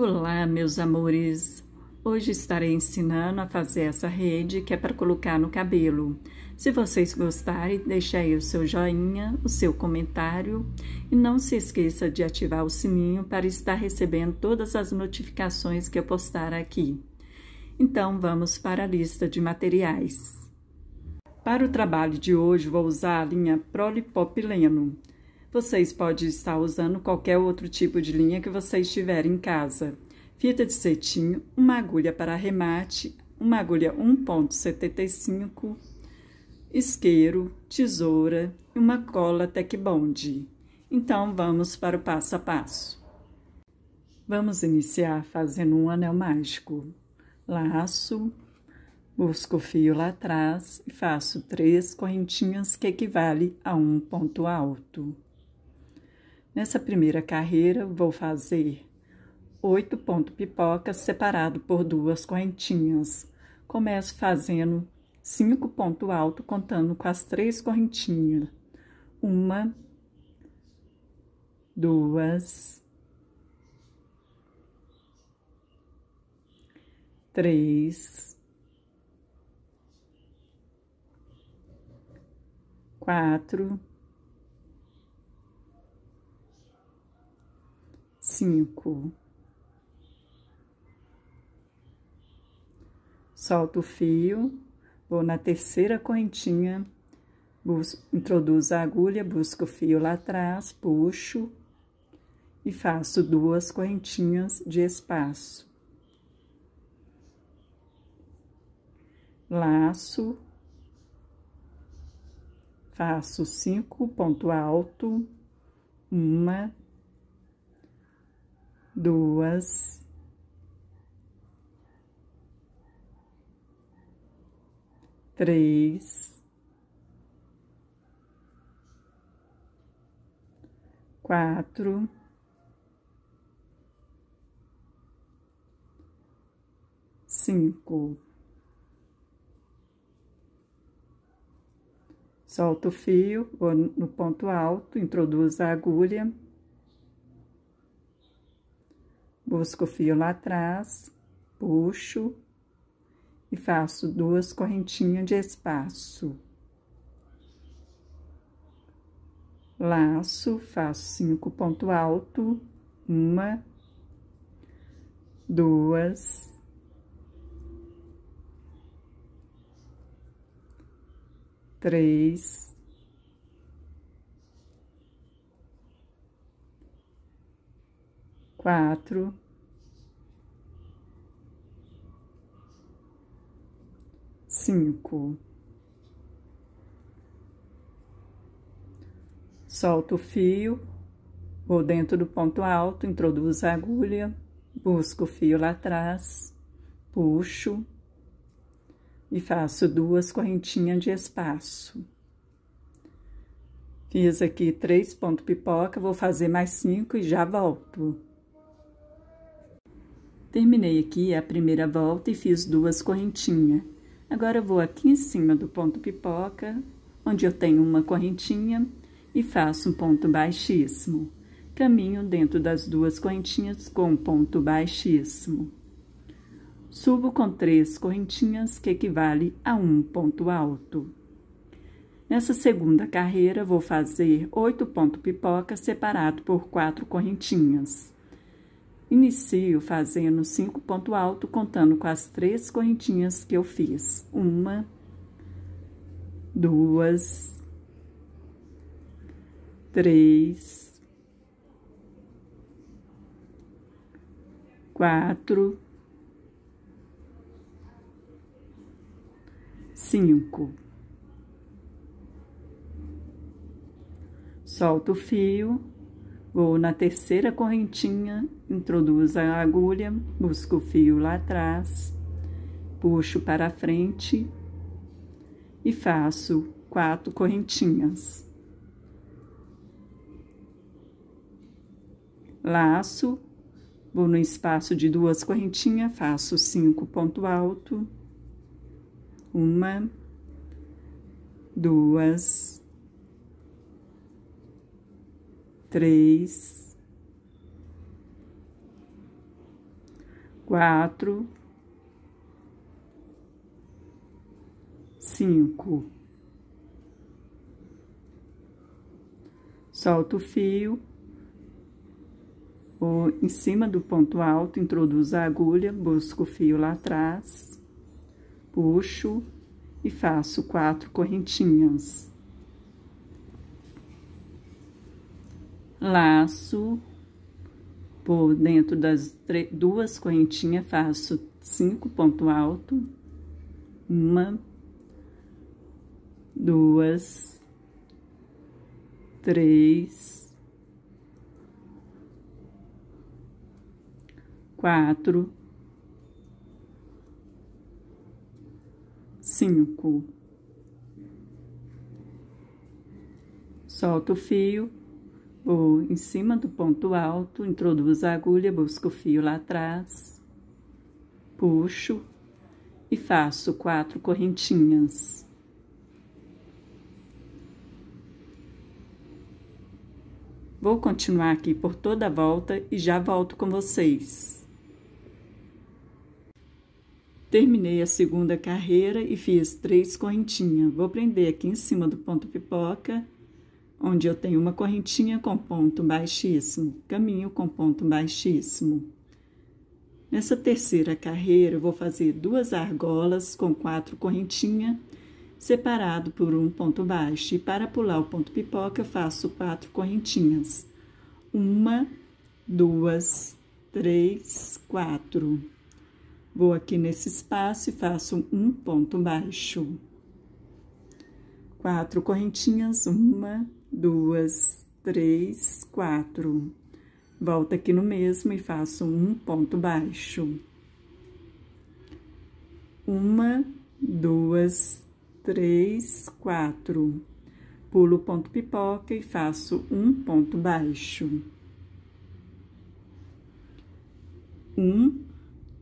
Olá, meus amores! Hoje estarei ensinando a fazer essa rede que é para colocar no cabelo. Se vocês gostarem, deixe aí o seu joinha, o seu comentário e não se esqueça de ativar o sininho para estar recebendo todas as notificações que eu postar aqui. Então, vamos para a lista de materiais. Para o trabalho de hoje, vou usar a linha Prolipopileno. Vocês podem estar usando qualquer outro tipo de linha que vocês tiverem em casa. Fita de cetim, uma agulha para remate, uma agulha 1.75, isqueiro, tesoura e uma cola Tech Bond. Então, vamos para o passo a passo. Vamos iniciar fazendo um anel mágico. Laço, busco o fio lá atrás e faço três correntinhas que equivale a um ponto alto. Nessa primeira carreira, vou fazer oito pontos pipocas separado por duas correntinhas. Começo fazendo cinco ponto alto, contando com as três correntinhas. Uma, duas, três, quatro, cinco. Solto o fio, vou na terceira correntinha, introduzo a agulha, busco o fio lá atrás, puxo e faço duas correntinhas de espaço. Laço, faço cinco ponto alto, uma, duas, três, quatro, cinco. Solta o fio no ponto alto, introduz a agulha busco o fio lá atrás, puxo e faço duas correntinhas de espaço. Laço, faço cinco ponto alto, uma, duas, três, quatro, 5. Solto o fio, vou dentro do ponto alto, introduzo a agulha, busco o fio lá atrás, puxo e faço duas correntinhas de espaço. Fiz aqui três pontos pipoca, vou fazer mais cinco e já volto. Terminei aqui a primeira volta e fiz duas correntinhas. Agora eu vou aqui em cima do ponto pipoca, onde eu tenho uma correntinha, e faço um ponto baixíssimo. Caminho dentro das duas correntinhas com um ponto baixíssimo. Subo com três correntinhas, que equivale a um ponto alto. Nessa segunda carreira, vou fazer oito ponto pipoca separado por quatro correntinhas. Inicio fazendo cinco ponto alto, contando com as três correntinhas que eu fiz. Uma, duas, três, quatro, cinco. Solto o fio. Vou na terceira correntinha, introduzo a agulha, busco o fio lá atrás, puxo para frente e faço quatro correntinhas. Laço, vou no espaço de duas correntinhas, faço cinco ponto alto, uma, duas, três, quatro, cinco. Solta o fio ou em cima do ponto alto, introduzo a agulha, busco o fio lá atrás, puxo e faço quatro correntinhas. laço por dentro das duas correntinhas, faço cinco ponto alto, uma, duas, três, quatro, cinco. Solto o fio Vou em cima do ponto alto, introduzo a agulha, busco o fio lá atrás, puxo e faço quatro correntinhas. Vou continuar aqui por toda a volta e já volto com vocês. Terminei a segunda carreira e fiz três correntinhas. Vou prender aqui em cima do ponto pipoca onde eu tenho uma correntinha com ponto baixíssimo, caminho com ponto baixíssimo. Nessa terceira carreira, eu vou fazer duas argolas com quatro correntinhas, separado por um ponto baixo. E para pular o ponto pipoca, eu faço quatro correntinhas. Uma, duas, três, quatro. Vou aqui nesse espaço e faço um ponto baixo. Quatro correntinhas, uma, duas, três, quatro. Volto aqui no mesmo e faço um ponto baixo. Uma, duas, três, quatro. Pulo o ponto pipoca e faço um ponto baixo. Um,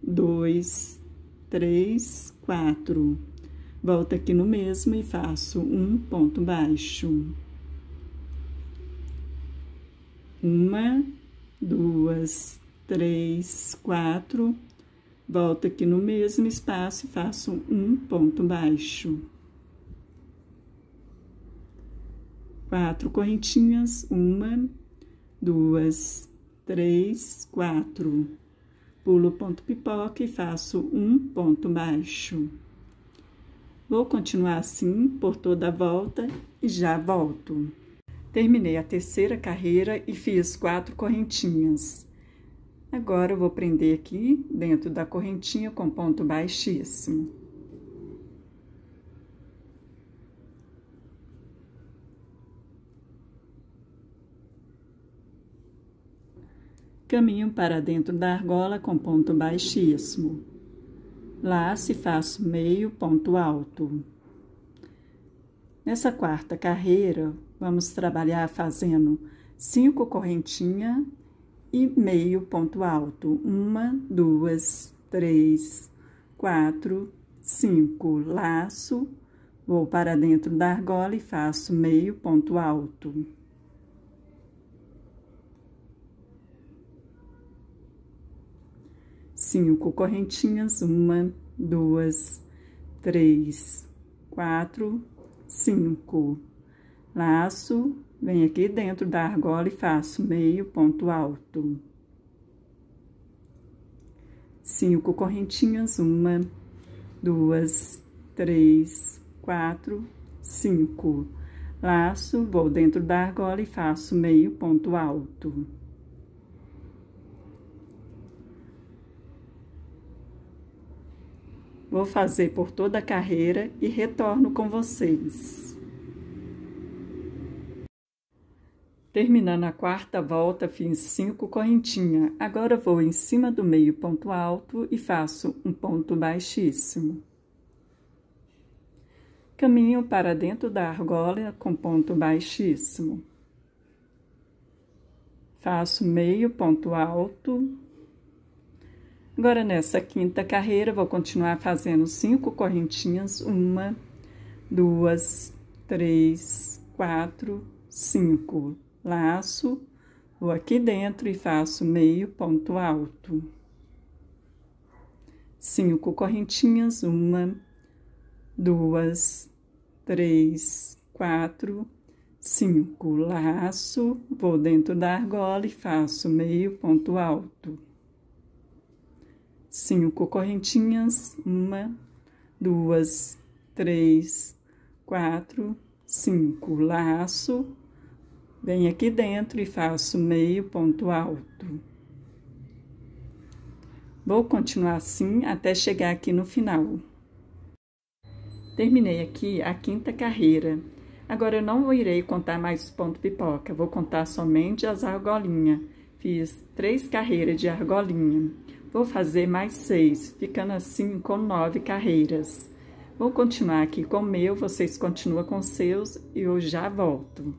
dois, três, quatro. Volto aqui no mesmo e faço um ponto baixo. Uma, duas, três, quatro. Volto aqui no mesmo espaço e faço um ponto baixo. Quatro correntinhas, uma, duas, três, quatro. Pulo ponto pipoca e faço um ponto baixo. Vou continuar assim por toda a volta e já volto. Terminei a terceira carreira e fiz quatro correntinhas. Agora eu vou prender aqui dentro da correntinha com ponto baixíssimo. Caminho para dentro da argola com ponto baixíssimo. Lá se faço meio ponto alto. Nessa quarta carreira, vamos trabalhar fazendo cinco correntinhas e meio ponto alto. Uma, duas, três, quatro, cinco, laço, vou para dentro da argola e faço meio ponto alto. Cinco correntinhas, uma, duas, três, quatro, cinco. Laço, venho aqui dentro da argola e faço meio ponto alto. Cinco correntinhas, uma, duas, três, quatro, cinco. Laço, vou dentro da argola e faço meio ponto alto. Vou fazer por toda a carreira e retorno com vocês. Terminando a quarta volta, fiz cinco correntinhas. Agora vou em cima do meio ponto alto e faço um ponto baixíssimo. Caminho para dentro da argola com ponto baixíssimo. Faço meio ponto alto, Agora, nessa quinta carreira, vou continuar fazendo cinco correntinhas. Uma, duas, três, quatro, cinco. Laço, vou aqui dentro e faço meio ponto alto. Cinco correntinhas, uma, duas, três, quatro, cinco. Laço, vou dentro da argola e faço meio ponto alto cinco correntinhas, uma, duas, três, quatro, cinco, laço, venho aqui dentro e faço meio ponto alto. Vou continuar assim até chegar aqui no final. Terminei aqui a quinta carreira. Agora, eu não irei contar mais os pontos pipoca, vou contar somente as argolinhas. Fiz três carreiras de argolinha. Vou fazer mais seis, ficando assim com nove carreiras. Vou continuar aqui com o meu, vocês continuam com seus e eu já volto.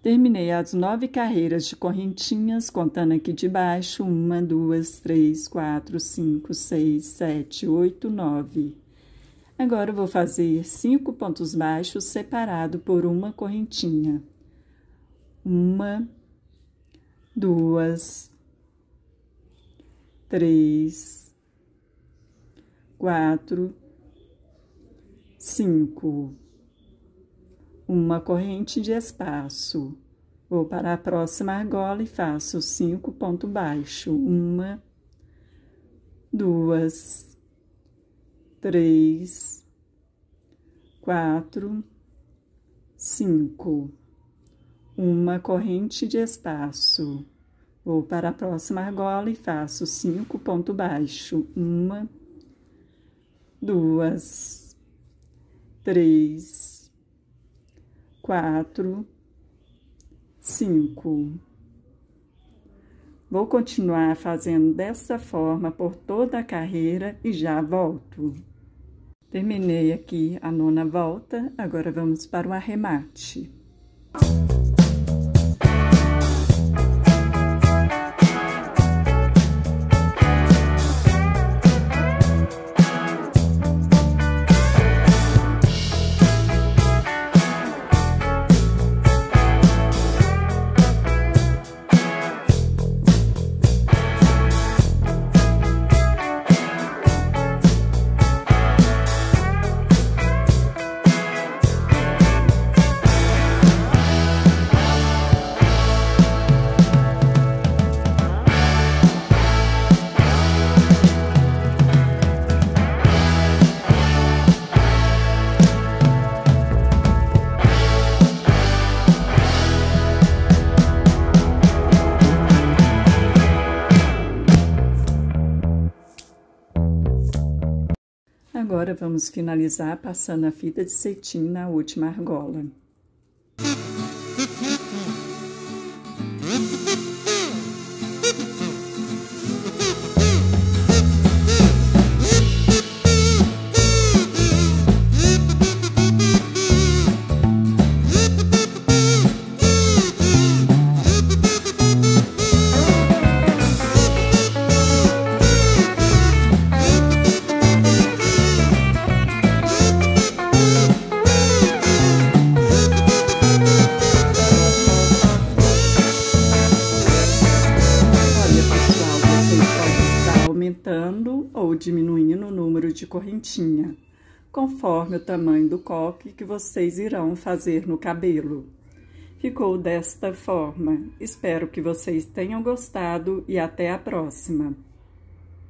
Terminei as nove carreiras de correntinhas, contando aqui de baixo, uma, duas, três, quatro, cinco, seis, sete, oito, nove. Agora, vou fazer cinco pontos baixos separado por uma correntinha. Uma, duas, três, quatro, cinco. Uma corrente de espaço. Vou para a próxima argola e faço cinco ponto baixo. Uma, duas, três, quatro, cinco. Uma corrente de espaço. Vou para a próxima argola e faço cinco ponto baixo. Uma, duas, três, quatro, cinco. Vou continuar fazendo dessa forma por toda a carreira e já volto. Terminei aqui a nona volta, agora vamos para o arremate. Agora vamos finalizar passando a fita de cetim na última argola. correntinha, conforme o tamanho do coque que vocês irão fazer no cabelo. Ficou desta forma. Espero que vocês tenham gostado e até a próxima!